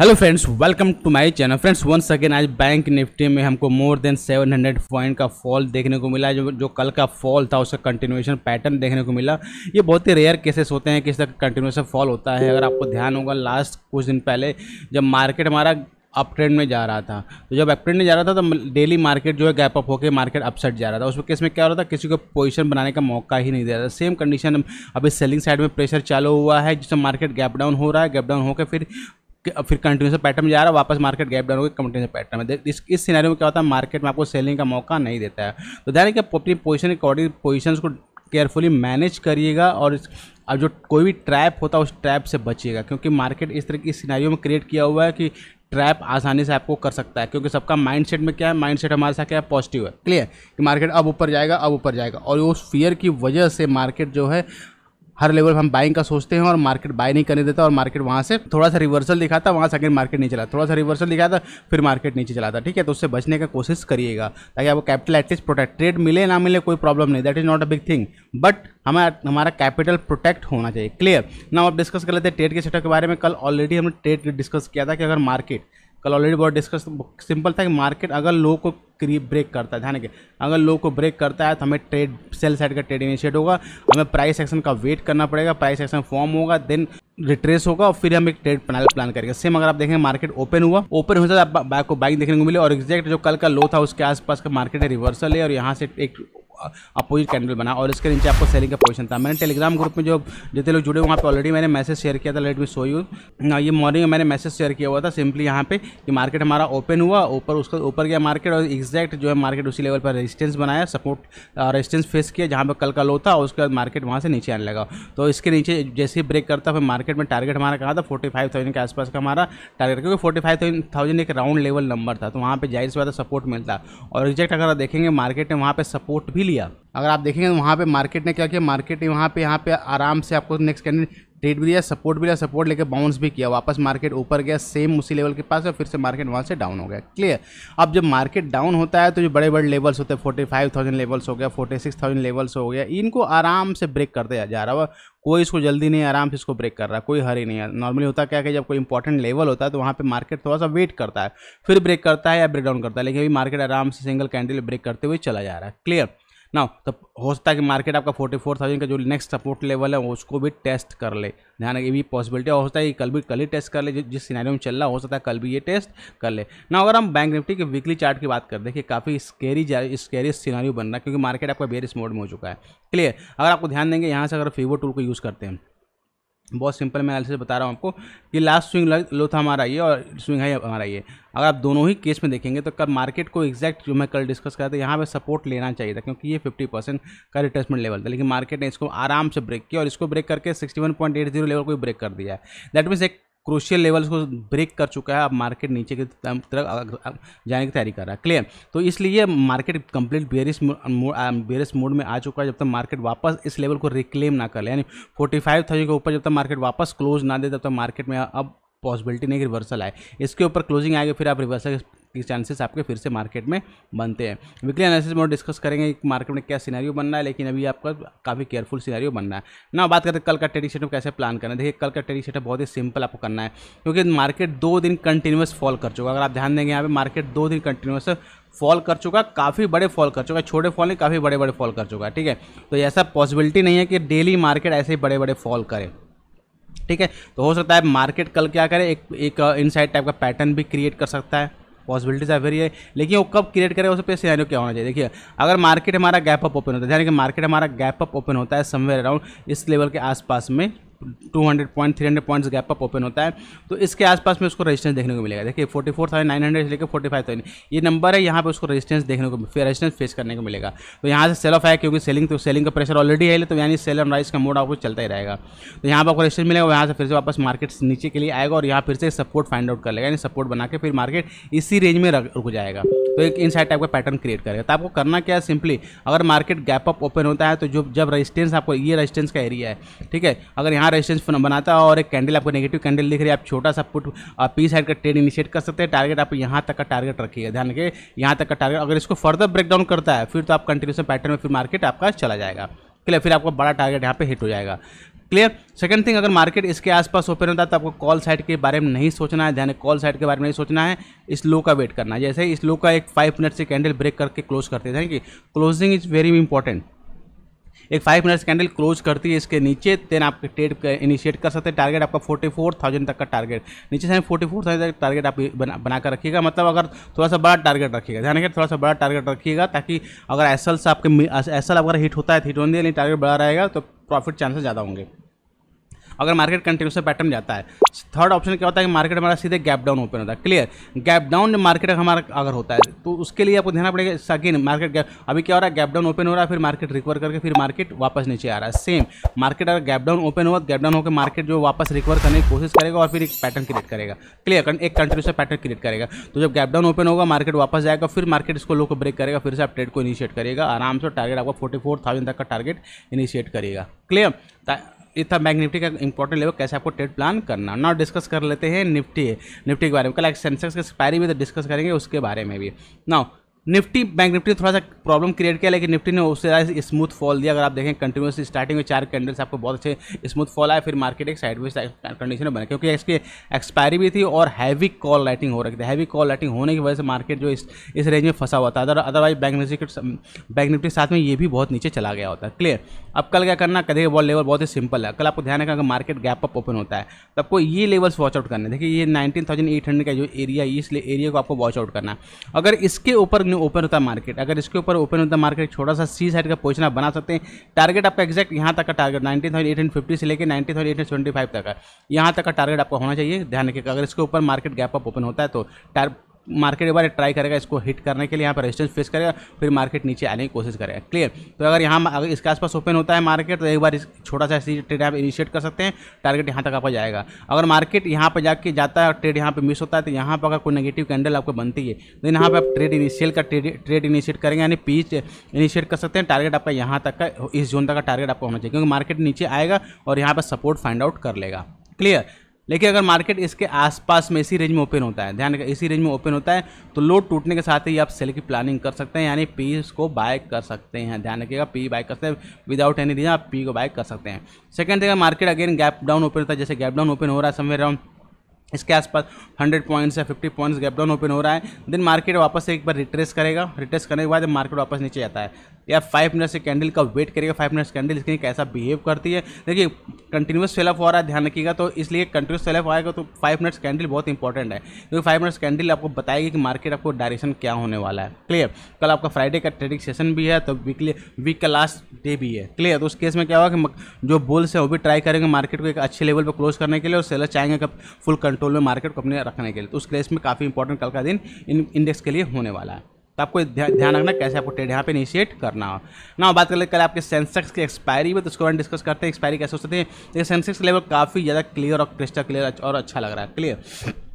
hello friends welcome to my channel friends one second आज Bank Nifty में हमको more than 700 point का fall देखने को मिला जो जो कल का फॉल था उसका कंटिन्यूएशन पैटर्न देखने को मिला ये बहुत ही रेयर केसेस होते हैं कि इसका कंटिन्यूएशन फॉल होता है अगर आपको ध्यान होगा लास्ट कुछ दिन पहले जब मार्केट हमारा अप ट्रेंड में जा रहा था तो जब अप ट्रेंड में जा रहा था तो डेली मार्केट जो है गैप अप होकर मार्केट अपसेट जा रहा था उसमें केस में क्या हो रहा था किसी को पोजीशन बनाने का मौका ही नहीं दे रहा था सेम कंडीशन अभी सेलिंग साइड में प्रेशर चालू हुआ है जिससे मार्केट गैप डाउन हो रहा है गैप डाउन होकर फिर फिर कंटिन्यूस पैटर्न में जा रहा है वापस मार्केट गैप डाउन होकर कंटिन्यूस पैटर्न में इस इस सिनेरियो में क्या होता है मार्केट में आपको सेलिंग का मौका नहीं देता है तो ध्यान रखिए अपनी पोजिशन अकॉर्डिंग पोजिशन को केयरफुली मैनेज करिएगा और अब जो कोई भी ट्रैप होता है उस ट्रैप से बचिएगा क्योंकि मार्केट इस तरह की सिनारियों में क्रिएट किया हुआ है कि ट्रैप आसानी से आपको कर सकता है क्योंकि सबका माइंडसेट में क्या है माइंडसेट हमारे साथ क्या है पॉजिटिव है क्लियर कि मार्केट अब ऊपर जाएगा अब ऊपर जाएगा और उस फियर की वजह से मार्केट जो है हर लेवल पर हम बाइंग का सोचते हैं और मार्केट बाय नहीं करने देता और मार्केट वहाँ से थोड़ा सा रिवर्सल दिखाता वहाँ से अगेन मार्केट नहीं चला थोड़ा सा रिवर्सल दिखाता फिर मार्केट नीचे चलाता ठीक है तो उससे बचने का कोशिश करिएगा ताकि आपको कैपिटल एटलीस्ट प्रोटेक्ट ट्रेड मिले ना मिले कोई प्रॉब्लम नहीं that is not a big thing but हमारा हमारा कैपिटल प्रोटेक्ट होना चाहिए क्लियर ना आप डिस्कस कर लेते हैं ट्रेड के सेटअप के बारे में कल ऑलरेडी हमने ट्रेड डिस्कस किया था कि अगर मार्केट कल ऑलरेडी बहुत डिस्कस सिंपल था कि मार्केट अगर लो को ब्रेक करता है ध्यान के अगर लो को ब्रेक करता है तो हमें ट्रेड सेल साइड का ट्रेड इनिशिएट होगा हमें प्राइस एक्शन का वेट करना पड़ेगा प्राइस एक्शन फॉर्म होगा देन रिट्रेस होगा और फिर हम एक ट्रेड प्लान प्लान करेंगे सेम अगर आप देखें मार्केट ओपन हुआ ओपन होता है आप बाइक देखने को मिले और एग्जैक्ट जो कल का लो था उसके आसपास का मार्केट है रिवर्सल है और यहाँ से एक अपोजिट कैंडल बना और इसके नीचे आपको सेलिंग का पोजिशन था मैंने टेलीग्राम ग्रुप में जो जितने लोग जुड़े वहाँ पर ऑलरेडी मैंने मैसेज शेयर किया था लेट मी सो यू ये मॉर्निंग में मैंने मैसेज शेयर किया हुआ था सिंपली यहाँ पे कि मार्केट हमारा ओपन हुआ ऊपर उसका ऊपर गया मार्केट और एग्जैक्ट जो है मार्केट उसी लेवल पर रेजिस्टेंस बनाया सपोर्ट रेजिस्टेंस फेस किया जहाँ पर कल का लो था उसके बाद मार्केट वहाँ से नीचे आने लगा तो इसके नीचे जैसे ही ब्रेक करता फिर मार्केट में टारगेट हमारा कहा था फोर्टी फाइव थाउजेंड के आसपास का हमारा टारगेट क्योंकि फोर्टी फाइव थाउजेंड एक राउंड लेवल नंबर था तो वहाँ पर जाहिर से ज्यादा सपोर्ट मिलता और एग्जैक्ट अगर देखेंगे मार्केट में वहाँ पर सपोर्ट भी लिया अगर आप देखेंगे तो वहाँ पे मार्केट ने क्या किया मार्केट ने वहाँ पे यहाँ पे आराम से आपको नेक्स्ट कैंडिडेट ट्रेड भी दिया सपोर्ट भी लिया सपोर्ट लेकर बाउंस भी किया वापस मार्केट ऊपर गया सेम उसी लेवल के पास और फिर से मार्केट वहाँ से डाउन हो गया क्लियर अब जब मार्केट डाउन होता है तो जो बड़े बड़े लेवल्स होते हैं फोर्टी फाइव थाउजेंड लेवल्स हो गया फोर्टी सिक्स थाउजेंड लेवल्स हो गया इनको आराम से ब्रेक दिया जा रहा है कोई इसको जल्दी नहीं आराम से इसको ब्रेक कर रहा है कोई हरी नहीं है नॉर्मली होता क्या कि जब कोई इंपॉर्टेंट लेवल होता है तो वहाँ पर मार्केट थोड़ा सा वेट करता है फिर ब्रेक करता है या ब्रेक डाउन करता है लेकिन अभी मार्केट आराम से सिंगल कैंडल ब्रेक करते हुए चला जा रहा है क्लियर ना तो हो सकता है कि मार्केट आपका फोर्टी फोर थाउजेंड का जो नेक्स्ट सपोर्ट लेवल है उसको भी टेस्ट कर ले ध्यान ये भी पॉसिबिलिटी हो सकता है कि कल भी कल ही टेस्ट कर ले जिस सिनेरियो में चल रहा हो सकता है कल भी ये टेस्ट कर ले ना अगर हम बैंक निफ्टी के वीकली चार्ट की बात कर देखिए काफ़ी स्केरी स्केरी सिनारियो बन रहा है क्योंकि मार्केट आपका बेरिस मोड में हो चुका है क्लियर अगर आपको ध्यान देंगे यहाँ से अगर फीवो टूल को यूज़ करते हैं बहुत सिंपल मैं एनालिसिस बता रहा हूँ आपको कि लास्ट स्विंग लो था हमारा ये और स्विंग हाई हमारा ये अगर आप दोनों ही केस में देखेंगे तो कल मार्केट को एक्जैक्ट जो मैं कल डिस्कस करा था यहाँ पे सपोर्ट लेना चाहिए था क्योंकि ये 50 परसेंट का रिट्रेसमेंट लेवल था लेकिन मार्केट ने इसको आराम से ब्रेक किया और इसको ब्रेक करके सिक्सटी लेवल को ब्रेक कर दिया है दैट मीन्स एक क्रोशियल लेवल्स को ब्रेक कर चुका है अब मार्केट नीचे की तरफ जाने की तैयारी कर रहा है क्लियर तो इसलिए market complete bearish bearish mode में आ चुका है जब तक मार्केट वापस इस लेवल को रिक्लेम ना कर ले यानी फोर्टी फाइव थाउजेंड के ऊपर जब तक मार्केट वापस क्लोज ना दे तब तक मार्केट में अब पॉसिबिलिटी नहीं रिवर्सल आए इसके ऊपर क्लोजिंग आएगी फिर आप रिवर्सल की चांसेस आपके फिर से मार्केट में बनते हैं वीकली एनालिसिस में डिस्कस करेंगे मार्केट में क्या सिनेरियो बनना है लेकिन अभी आपका काफ़ी केयरफुल सिनेरियो बनना है ना बात करते हैं कल का ट्रेडिंग सेटअप कैसे प्लान करना है देखिए कल का ट्रेडिंग सेटअप बहुत ही सिंपल आपको करना है क्योंकि मार्केट दो दिन कंटिन्यूस फॉल कर चुका अगर आप ध्यान देंगे यहाँ पर मार्केट दो दिन कंटिन्यूस फॉल कर चुका काफ़ी बड़े फॉल कर चुका छोटे फॉल नहीं काफ़ी बड़े बड़े फॉल कर चुका है ठीक है तो ऐसा पॉसिबिलिटी नहीं है कि डेली मार्केट ऐसे ही बड़े बड़े फॉल करे ठीक है तो हो सकता है मार्केट कल क्या करे एक एक इनसाइड uh, टाइप का पैटर्न भी क्रिएट कर सकता है पॉसिबिलिटीज़ है वेरी है लेकिन वो कब क्रिएट करेगा उस पर सिनेरियो क्या होना चाहिए देखिए अगर मार्केट हमारा गैप अप ओपन होता है यानी कि मार्केट हमारा गैप अप ओपन होता है समवेयर अराउंड इस लेवल के आसपास में two hundred point three hundred points gap up open होता है तो इसके आसपास में उसको रेजिस्टेंस देखने को मिलेगा देखिए forty four thousand nine hundred से लेकर फोर्टी फाइव थाउजेंड ये नंबर है यहाँ पर उसको रेजिस्टेंस देखने को फिर रेजिस्टेंस फेस करने को मिलेगा तो यहाँ से सेल ऑफ आया क्योंकि सेलिंग तो सेलिंग का प्रेशर ऑलरेडी है तो यानी सेल एंड राइस का मोड आपको चलता ही रहेगा तो यहाँ पर आपको रेजिस्टेंस मिलेगा यहाँ से फिर से वापस मार्केट नीचे के लिए आएगा और यहाँ फिर से सपोर्ट फाइंड आउट कर लेगा यानी सपोर्ट बना के फिर मार्केट इसी रेंज में रुक जाएगा तो एक इन टाइप का पैटर्न क्रिएट करेगा तो आपको करना क्या है सिंपली अगर मार्केट गैप अप ओपन होता है तो जो जब रजिस्टेंस आपको ये रजिस्टेंस का एरिया है ठीक है अगर यहाँ चार रेजिस्टेंस बनाता है और एक कैंडल आपको नेगेटिव कैंडल दिख रही है आप छोटा सा पुट पी साइड का ट्रेड इनिशिएट कर सकते हैं टारगेट आप यहाँ तक का टारगेट रखिएगा ध्यान रखिए यहाँ तक का टारगेट अगर इसको फर्दर ब्रेकडाउन करता है फिर तो आप कंटिन्यूसन पैटर्न में फिर मार्केट आपका चला जाएगा क्लियर फिर आपको बड़ा टारगेट यहाँ पे हिट हो जाएगा क्लियर सेकंड थिंग अगर मार्केट इसके आसपास ओपन होता है तो आपको कॉल साइड के बारे में नहीं सोचना है ध्यान कॉल साइड के बारे में नहीं सोचना है इस लो का वेट करना है जैसे इस लो का एक फाइव मिनट से कैंडल ब्रेक करके क्लोज करते हैं कि क्लोजिंग इज वेरी इंपॉर्टेंट एक फाइव मिनट्स कैंडल क्लोज करती है इसके नीचे देन आप ट्रेड इनिशिएट कर सकते हैं टारगेट आपका फोर्टी फोर थाउजेंड तक का टारगेट नीचे से फोर्टी फोर थाउजेंड तक टारगेट आप बना बनाकर रखिएगा मतलब अगर थोड़ा सा बड़ा टारगेट रखिएगा ध्यान रखिए थोड़ा सा बड़ा टारगेट रखिएगा ताकि अगर एस से आपके एस अगर हिट होता है हिट होने टारगेट बड़ा रहेगा तो प्रॉफिट चांसेस ज़्यादा होंगे अगर मार्केट से पैटर्न जाता है थर्ड ऑप्शन क्या होता है कि मार्केट हमारा सीधे गैप डाउन ओपन होता है क्लियर गैप डाउन मार्केट हमारा अगर होता है तो उसके लिए आपको ध्यान पड़ेगा अगेन मार्केट गैप अभी क्या हो रहा है गैप डाउन ओपन हो रहा है फिर मार्केट रिकवर करके फिर मार्केट वापस नीचे आ रहा है सेम मार्केट अगर गैप डाउन ओपन हुआ गैप डाउन होकर मार्केट जो वापस रिकवर करने की कोशिश करेगा और फिर एक पैटर्न क्रिएट करेगा क्लियर एक से पैटर्न क्रिएट करेगा तो जब गैप डाउन ओपन होगा मार्केट वापस जाएगा फिर मार्केट इसको लोग को ब्रेक करेगा फिर से आप ट्रेड को इनिशिएट करेगा आराम से टारगेट आपका फोर्टी फोर थाउजेंड तक का टारगेट इनिशिएट करेगा क्लियर ये था बैंक निफ्टी का इंपॉर्टेंट लेवल कैसे आपको ट्रेड प्लान करना ना डिस्कस कर लेते हैं निफ्टी निफ्टी के बारे में कल सेंसेक्स के एक्सपायरी भी तो डिस्कस करेंगे उसके बारे में भी ना निफ्टी बैंक निफ्टी थोड़ा सा प्रॉब्लम क्रिएट किया लेकिन निफ्टी ने उससे ज़्यादा स्मूथ फॉल दिया अगर आप देखें कंटिन्यूस स्टार्टिंग में चार कैंडल्स आपको बहुत अच्छे स्मूथ फॉल आया फिर मार्केट एक साइड में कंडीशन में बना क्योंकि इसकी एक्सपायरी भी थी और हैवी कॉल राइटिंग हो रखी थी हैवी कॉल राइटिंग होने की वजह से मार्केट जो इस इस रेंज में फंसा हुआ था other otherwise bank Nifty bank Nifty साथ में ये भी बहुत नीचे चला गया होता है क्लियर अब कल क्या करना कदे वॉल लेवल बहुत ही सिंपल है कल आपको ध्यान रखना अगर मार्केट गैप अप ओपन होता है तो आपको ये लेवल्स वॉच आउट करना है देखिए ये नाइनटीन थाउजेंड एट हंड्रेड का जो एरिया है इस एरिया को आपको वॉच आउट करना अगर इसके ऊपर आपने ओपन होता मार्केट अगर इसके ऊपर ओपन होता मार्केट छोटा सा सी साइड का पोजिशन बना सकते हैं टारगेट आपका एक्जैक्ट यहाँ तक का टारगेट नाइनटीन से लेकर नाइनटीन तक का यहाँ तक का टारगेट आपका होना चाहिए ध्यान रखिएगा अगर इसके ऊपर मार्केट गैप अप ओपन होता है तो मार्केट एक बार ट्राई करेगा इसको हिट करने के लिए यहाँ पर रेजिस्टेंस फेस करेगा फिर मार्केट नीचे आने की कोशिश करेगा क्लियर तो अगर यहाँ अगर इसके आसपास ओपन होता है मार्केट तो एक बार छोटा सा ऐसी ट्रेड आप इनिशिएट कर सकते हैं टारगेट यहाँ तक आपका जाएगा अगर मार्केट यहाँ पर जाके जाता है और ट्रेड यहाँ पर मिस होता है तो यहाँ पर अगर कोई नेगेटिव कैंडल आपको बनती है देन तो यहाँ पर आप ट्रेड इनिशियल का ट्रेड इनिशिएट करेंगे यानी पीच इनिशिएट कर सकते हैं टारगेट आपका यहाँ तक का इस जोन तक का टारगेट आपको होना चाहिए क्योंकि मार्केट नीचे आएगा और यहाँ पर सपोर्ट फाइंड आउट कर लेगा क्लियर लेकिन अगर मार्केट इसके आसपास में इसी रेंज में ओपन होता है ध्यान रखें इसी रेंज में ओपन होता है तो लोड टूटने के साथ ही आप सेल की प्लानिंग कर सकते हैं यानी पी को बाय कर सकते हैं ध्यान रखिएगा पी बाय कर सकते हैं विदाउट एनी रीजन आप पी को बाय कर सकते हैं सेकंड देखा market again gap down open होता है जैसे गैप डाउन ओपन हो रहा है समय अराउंड इसके आसपास 100 पॉइंट्स या 50 पॉइंट्स गैप डाउन ओपन हो रहा है देन मार्केट वापस एक बार रिट्रेस करेगा रिट्रेस करने के बाद मार्केट वापस नीचे जाता है या फाइव मिनट से कैंडल का वेट करेगा फाइव मिनट कैंडल इसके लिए कैसा बिहेव करती है देखिए कंटिन्यूस फेलअप हो रहा है ध्यान रखिएगा तो इसलिए कंटिन्यूस फेलअप आएगा तो फाइव मिनट्स कैंडल बहुत इंपॉर्टेंट है क्योंकि फाइव मिनट्स कैंडल आपको बताएगी कि मार्केट आपको डायरेक्शन क्या होने वाला है क्लियर कल आपका फ्राइडे का ट्रेडिंग सेशन भी है तो वीकली वीक का लास्ट डे भी है क्लियर तो उस केस में क्या होगा कि जो बोल्स है वो भी ट्राई करेंगे मार्केट को एक अच्छे लेवल पर क्लोज करने के लिए और सेलर चाहेंगे कब फुल कंट्रोल में मार्केट को अपने रखने के लिए तो उस लिए में काफ़ी इंपॉर्टेंट कल का दिन इन इंडेक्स के लिए होने वाला है तो आपको ध्यान रखना कैसे आपको ट्रेड यहाँ पे इनिशिएट करना हो ना बात कर ले कल आपके सेंसेक्स की एक्सपायरी में तो उसके बारे में डिस्कस करते हैं एक्सपायरी कैसे हो सकते हैं सेंसेक्स लेवल काफ़ी ज़्यादा क्लियर और क्रिस्टल क्लियर और अच्छा लग रहा है क्लियर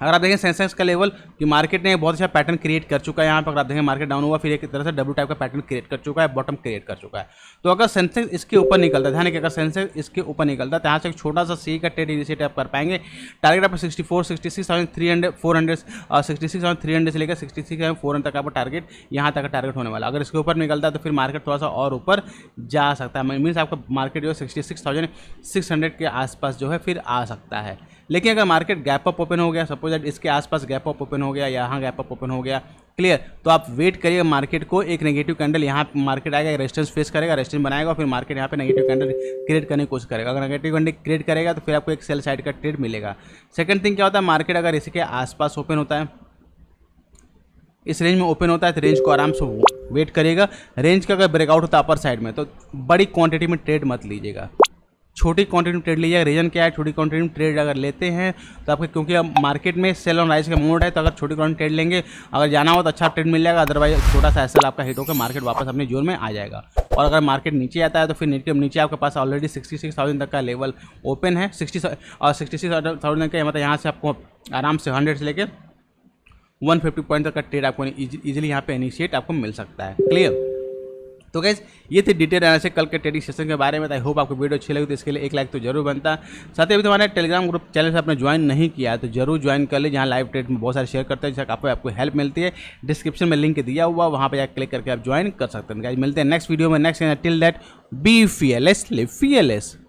अगर आप देखें सेंसेक्स का लेवल कि मार्केट ने बहुत अच्छा पैटर्न क्रिएट कर चुका है यहाँ पर अगर आप देखें मार्केट डाउन हुआ फिर एक तरह से डब्ल्यू टाइप का पैटर्न क्रिएट कर चुका है बॉटम क्रिएट कर चुका है तो अगर सेंसेक्स इसके ऊपर निकलता है ध्यान कि अगर सेंसेक्स इसके ऊपर निकलता है तो यहाँ से एक छोटा सा सी का ट्रेड इनिशिएट आप कर पाएंगे टारगेट आपको sixty four sixty six thousand three hundred four hundred sixty six thousand three hundred से लेकर sixty six thousand four hundred तक आपका टारगेट यहाँ तक का टारगेट होने वाला अगर इसके ऊपर निकलता है तो फिर मार्केट थोड़ा सा और ऊपर जा सकता है मीन्स आपका मार्केट जो है sixty six thousand six hundred के आसपास जो है फिर आ सकता है लेकिन अगर मार्केट गैप अप ओपन हो गया सपोज अपोजिट इसके आसपास गैप अप ओपन हो गया यहाँ गैप अप ओपन हो गया क्लियर तो आप वेट करिए मार्केट को एक नेगेटिव कैंडल यहाँ मार्केट आएगा रेजिस्टेंस फेस करेगा रेजिस्टेंस बनाएगा फिर मार्केट यहाँ पे नेगेटिव कैंडल क्रिएट करने की कोशिश करेगा अगर नेगेटिव कैंडल क्रिएट करेगा तो फिर आपको एक सेल साइड का ट्रेड मिलेगा सेकंड थिंग क्या होता है मार्केट अगर इसके आसपास ओपन होता है इस रेंज में ओपन होता है तो रेंज को आराम से वेट करिएगा रेंज का अगर ब्रेकआउट होता है अपर साइड में तो बड़ी क्वांटिटी में ट्रेड मत लीजिएगा छोटी क्वांटिटी में ट्रेड लीजिएगा रीजन क्या है छोटी क्वांटिटी में ट्रेड अगर लेते हैं तो आपके क्योंकि अब मार्केट में सेल ऑन राइज का मोड है तो अगर छोटी क्वांटिटी ट्रेड लेंगे अगर जाना हो तो अच्छा ट्रेड मिल जाएगा अदरवाइज छोटा सा एसल आपका हिट होकर मार्केट वापस अपने जोन में आ जाएगा और अगर मार्केट नीचे आता है तो फिर नीचे नीचे आपके पास ऑलरेडी सिक्सटी सिक्स थाउजेंड तक का लेवल ओपन है सिक्सटी और सिक्सटी सिक्स तक का मतलब यहाँ से आपको आराम से हंड्रेड से लेकर 150 पॉइंट तक का ट्रेड आपको इजीली यहाँ पे इनिशिएट आपको मिल सकता है क्लियर तो गैस ये थे डिटेल एनालिसिस कल के ट्रेडिंग सेशन के बारे में आई होप आपको वीडियो अच्छी लगी तो इसके लिए एक लाइक तो जरूर बनता साथ ही अभी टेलीग्राम ग्रुप चैनल से आपने ज्वाइन नहीं किया तो जरूर ज्वाइन कर ले जहाँ लाइव ट्रेड में बहुत सारे शेयर करते हैं जिससे आपको आपको हेल्प मिलती है डिस्क्रिप्शन में लिंक दिया हुआ वहाँ पर जाकर क्लिक करके आप ज्वाइन कर सकते हैं गाइज मिलते हैं नेक्स्ट वीडियो में नेक्स्ट टिल दैट बी फीएलएस लिव फीएलएस